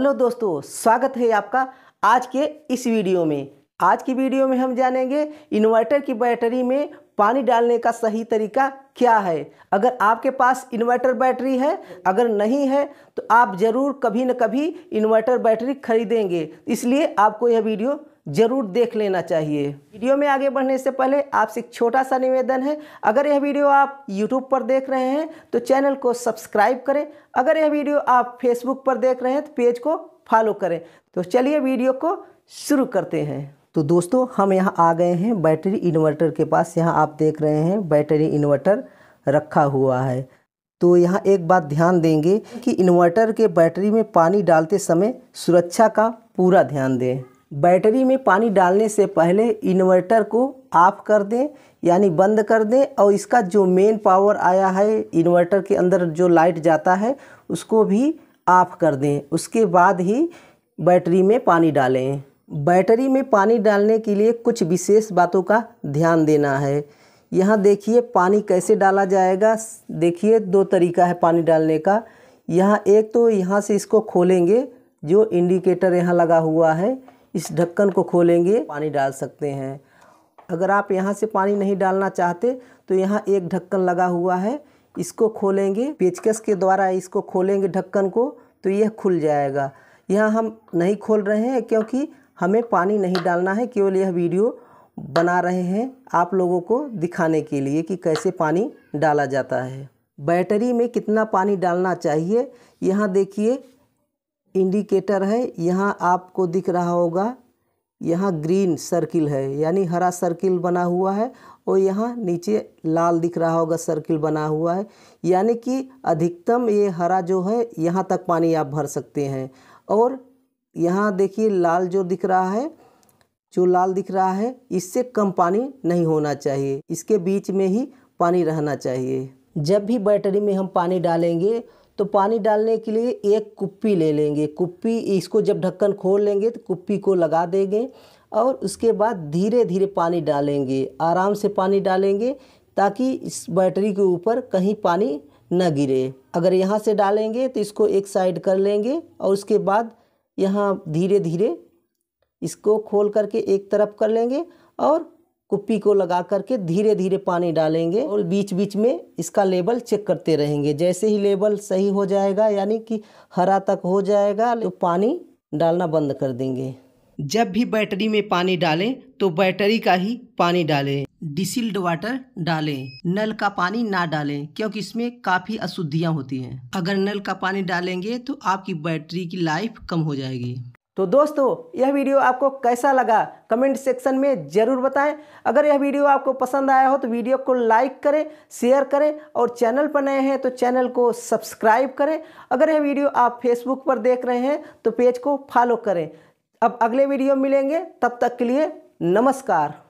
hello दोस्तों स्वागत है आपका आज के इस वीडियो में आज की वीडियो में हम जानेंगे इन्वर्टर की बैटरी में पानी डालने का सही तरीका क्या है अगर आपके पास इन्वर्टर बैटरी है अगर नहीं है तो आप ज़रूर कभी न कभी इन्वर्टर बैटरी खरीदेंगे इसलिए आपको यह वीडियो ज़रूर देख लेना चाहिए वीडियो में आगे बढ़ने से पहले आपसे एक छोटा सा निवेदन है अगर यह वीडियो आप यूट्यूब पर देख रहे हैं तो चैनल को सब्सक्राइब करें अगर यह वीडियो आप फेसबुक पर देख रहे हैं तो पेज को फॉलो करें तो चलिए वीडियो को शुरू करते हैं तो दोस्तों हम यहाँ आ गए हैं बैटरी इन्वर्टर के पास यहाँ आप देख रहे हैं बैटरी इन्वर्टर रखा हुआ है तो यहाँ एक बात ध्यान देंगे कि इन्वर्टर के बैटरी में पानी डालते समय सुरक्षा का पूरा ध्यान दें बैटरी में पानी डालने से पहले इन्वर्टर को ऑफ कर दें यानी बंद कर दें और इसका जो मेन पावर आया है इन्वर्टर के अंदर जो लाइट जाता है उसको भी ऑफ कर दें उसके बाद ही बैटरी में पानी डालें बैटरी में पानी डालने के लिए कुछ विशेष बातों का ध्यान देना है यहाँ देखिए पानी कैसे डाला जाएगा देखिए दो तरीका है पानी डालने का यहाँ एक तो यहाँ से इसको खोलेंगे जो इंडिकेटर यहाँ लगा हुआ है इस ढक्कन को खोलेंगे पानी डाल सकते हैं अगर आप यहाँ से पानी नहीं डालना चाहते तो यहाँ एक ढक्कन लगा हुआ है इसको खोलेंगे पेचकस के द्वारा इसको खोलेंगे ढक्कन को तो यह खुल जाएगा यह हम नहीं खोल रहे हैं क्योंकि हमें पानी नहीं डालना है केवल यह वीडियो बना रहे हैं आप लोगों को दिखाने के लिए कि कैसे पानी डाला जाता है बैटरी में कितना पानी डालना चाहिए यहाँ देखिए इंडिकेटर है यहाँ आपको दिख रहा होगा यहाँ ग्रीन सर्किल है यानी हरा सर्किल बना हुआ है और यहाँ नीचे लाल दिख रहा होगा सर्किल बना हुआ है यानी कि अधिकतम ये हरा जो है यहाँ तक पानी आप भर सकते हैं और यहाँ देखिए लाल जो दिख रहा है जो लाल दिख रहा है इससे कम पानी नहीं होना चाहिए इसके बीच में ही पानी रहना चाहिए जब भी बैटरी में हम पानी डालेंगे तो पानी डालने के लिए एक कुप्पी ले लेंगे कुप्पी इसको जब ढक्कन खोल लेंगे तो कुप्पी को लगा देंगे और उसके बाद धीरे धीरे पानी डालेंगे आराम से पानी डालेंगे ताकि इस बैटरी के ऊपर कहीं पानी न गिरे अगर यहाँ से डालेंगे तो इसको एक साइड कर लेंगे और उसके बाद यहाँ धीरे धीरे इसको खोल करके एक तरफ कर लेंगे और कुप्पी को लगा करके धीरे धीरे पानी डालेंगे और बीच बीच में इसका लेवल चेक करते रहेंगे जैसे ही लेवल सही हो जाएगा यानी कि हरा तक हो जाएगा तो पानी डालना बंद कर देंगे जब भी बैटरी में पानी डालें तो बैटरी का ही पानी डालें डिसिल्ड वाटर डालें नल का पानी ना डालें क्योंकि इसमें काफ़ी अशुद्धियाँ होती हैं अगर नल का पानी डालेंगे तो आपकी बैटरी की लाइफ कम हो जाएगी तो दोस्तों यह वीडियो आपको कैसा लगा कमेंट सेक्शन में ज़रूर बताएं अगर यह वीडियो आपको पसंद आया हो तो वीडियो को लाइक करें शेयर करें और चैनल पर नए हैं तो चैनल को सब्सक्राइब करें अगर यह वीडियो आप फेसबुक पर देख रहे हैं तो पेज को फॉलो करें अब अगले वीडियो मिलेंगे तब तक के लिए नमस्कार